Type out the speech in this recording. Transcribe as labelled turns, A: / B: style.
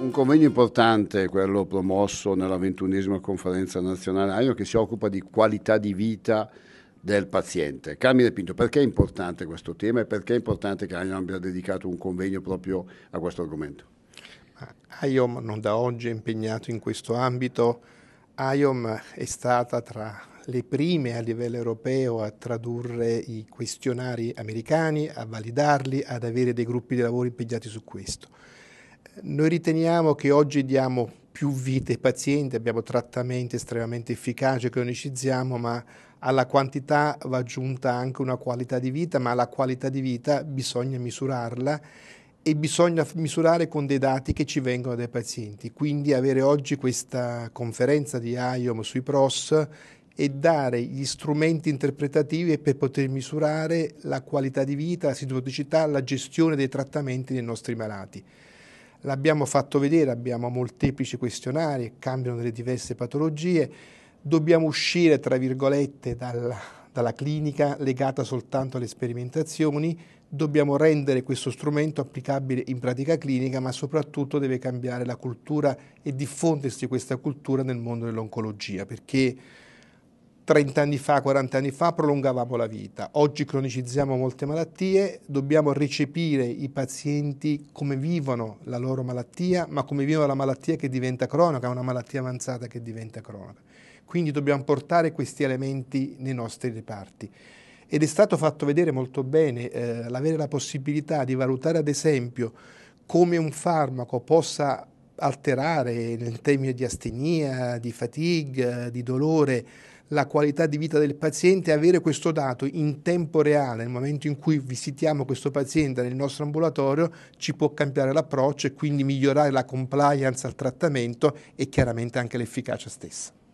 A: Un convegno importante è quello promosso nella ventunesima conferenza nazionale che si occupa di qualità di vita del paziente. Carmine Pinto, perché è importante questo tema e perché è importante che Aion abbia dedicato un convegno proprio a questo argomento?
B: Aion non da oggi è impegnato in questo ambito. Aion è stata tra le prime a livello europeo a tradurre i questionari americani, a validarli, ad avere dei gruppi di lavoro impegnati su questo. Noi riteniamo che oggi diamo più vite ai pazienti, abbiamo trattamenti estremamente efficaci che unicizziamo, ma alla quantità va aggiunta anche una qualità di vita, ma la qualità di vita bisogna misurarla e bisogna misurare con dei dati che ci vengono dai pazienti. Quindi avere oggi questa conferenza di IOM sui PROS e dare gli strumenti interpretativi per poter misurare la qualità di vita, la sintomaticità, la gestione dei trattamenti dei nostri malati. L'abbiamo fatto vedere, abbiamo molteplici questionari, cambiano delle diverse patologie, dobbiamo uscire, tra virgolette, dalla, dalla clinica legata soltanto alle sperimentazioni, dobbiamo rendere questo strumento applicabile in pratica clinica, ma soprattutto deve cambiare la cultura e diffondersi questa cultura nel mondo dell'oncologia, perché 30 anni fa, 40 anni fa prolungavamo la vita, oggi cronicizziamo molte malattie, dobbiamo recepire i pazienti come vivono la loro malattia, ma come vivono la malattia che diventa cronaca, una malattia avanzata che diventa cronaca. Quindi dobbiamo portare questi elementi nei nostri reparti. Ed è stato fatto vedere molto bene eh, l'avere la possibilità di valutare ad esempio come un farmaco possa alterare in termini di astenia, di fatigue, di dolore, la qualità di vita del paziente, avere questo dato in tempo reale, nel momento in cui visitiamo questo paziente nel nostro ambulatorio, ci può cambiare l'approccio e quindi migliorare la compliance al trattamento e chiaramente anche l'efficacia stessa.